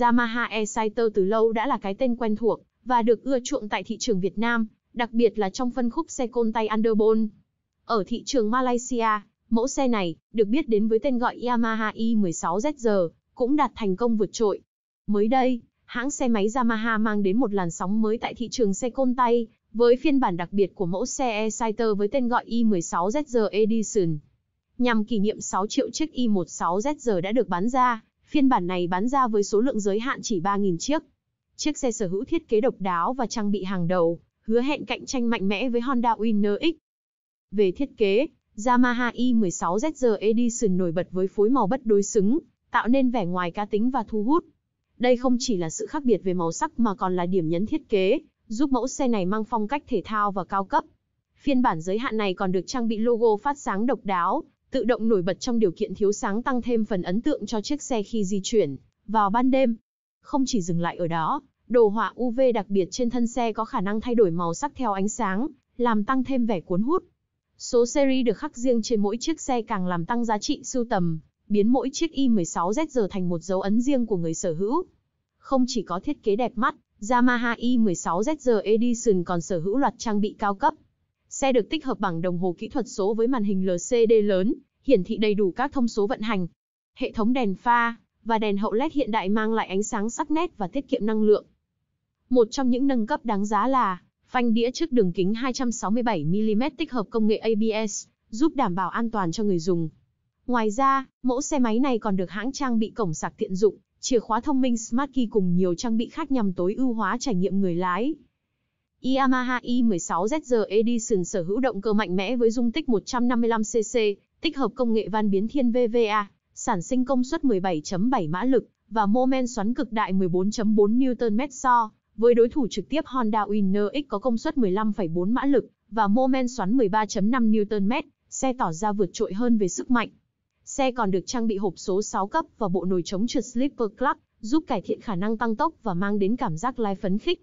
Yamaha e-Sciter từ lâu đã là cái tên quen thuộc và được ưa chuộng tại thị trường Việt Nam, đặc biệt là trong phân khúc xe côn tay Underbone. Ở thị trường Malaysia, mẫu xe này được biết đến với tên gọi Yamaha i16ZR cũng đạt thành công vượt trội. Mới đây, hãng xe máy Yamaha mang đến một làn sóng mới tại thị trường xe côn tay với phiên bản đặc biệt của mẫu xe e-Sciter với tên gọi i16ZR Edition. Nhằm kỷ niệm 6 triệu chiếc i16ZR đã được bán ra, Phiên bản này bán ra với số lượng giới hạn chỉ 3.000 chiếc. Chiếc xe sở hữu thiết kế độc đáo và trang bị hàng đầu, hứa hẹn cạnh tranh mạnh mẽ với Honda Winner X. Về thiết kế, Yamaha i16ZR Edition nổi bật với phối màu bất đối xứng, tạo nên vẻ ngoài cá tính và thu hút. Đây không chỉ là sự khác biệt về màu sắc mà còn là điểm nhấn thiết kế, giúp mẫu xe này mang phong cách thể thao và cao cấp. Phiên bản giới hạn này còn được trang bị logo phát sáng độc đáo, tự động nổi bật trong điều kiện thiếu sáng tăng thêm phần ấn tượng cho chiếc xe khi di chuyển vào ban đêm. Không chỉ dừng lại ở đó, đồ họa UV đặc biệt trên thân xe có khả năng thay đổi màu sắc theo ánh sáng, làm tăng thêm vẻ cuốn hút. Số series được khắc riêng trên mỗi chiếc xe càng làm tăng giá trị sưu tầm, biến mỗi chiếc i16ZR thành một dấu ấn riêng của người sở hữu. Không chỉ có thiết kế đẹp mắt, Yamaha i16ZR Edition còn sở hữu loạt trang bị cao cấp, Xe được tích hợp bảng đồng hồ kỹ thuật số với màn hình LCD lớn, hiển thị đầy đủ các thông số vận hành. Hệ thống đèn pha và đèn hậu LED hiện đại mang lại ánh sáng sắc nét và tiết kiệm năng lượng. Một trong những nâng cấp đáng giá là phanh đĩa trước đường kính 267mm tích hợp công nghệ ABS, giúp đảm bảo an toàn cho người dùng. Ngoài ra, mẫu xe máy này còn được hãng trang bị cổng sạc tiện dụng, chìa khóa thông minh Smart Key cùng nhiều trang bị khác nhằm tối ưu hóa trải nghiệm người lái. Yamaha i16ZR Edition sở hữu động cơ mạnh mẽ với dung tích 155cc, tích hợp công nghệ van biến thiên VVA, sản sinh công suất 17.7 mã lực và mô men xoắn cực đại 14.4 Nm so, với đối thủ trực tiếp Honda Winner X có công suất 15.4 mã lực và mô men xoắn 13.5 Nm, xe tỏ ra vượt trội hơn về sức mạnh. Xe còn được trang bị hộp số 6 cấp và bộ nồi chống trượt slipper clutch, giúp cải thiện khả năng tăng tốc và mang đến cảm giác lái phấn khích.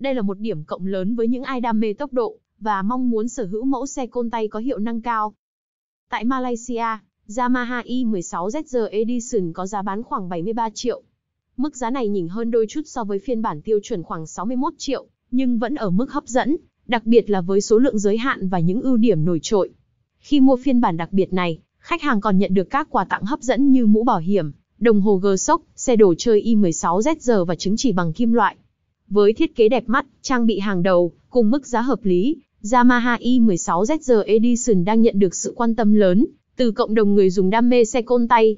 Đây là một điểm cộng lớn với những ai đam mê tốc độ và mong muốn sở hữu mẫu xe côn tay có hiệu năng cao. Tại Malaysia, Yamaha i16ZR e Edition có giá bán khoảng 73 triệu. Mức giá này nhỉnh hơn đôi chút so với phiên bản tiêu chuẩn khoảng 61 triệu, nhưng vẫn ở mức hấp dẫn, đặc biệt là với số lượng giới hạn và những ưu điểm nổi trội. Khi mua phiên bản đặc biệt này, khách hàng còn nhận được các quà tặng hấp dẫn như mũ bảo hiểm, đồng hồ gờ sốc, xe đồ chơi i16ZR và chứng chỉ bằng kim loại. Với thiết kế đẹp mắt, trang bị hàng đầu, cùng mức giá hợp lý, Yamaha i16ZR Edition đang nhận được sự quan tâm lớn từ cộng đồng người dùng đam mê xe côn tay.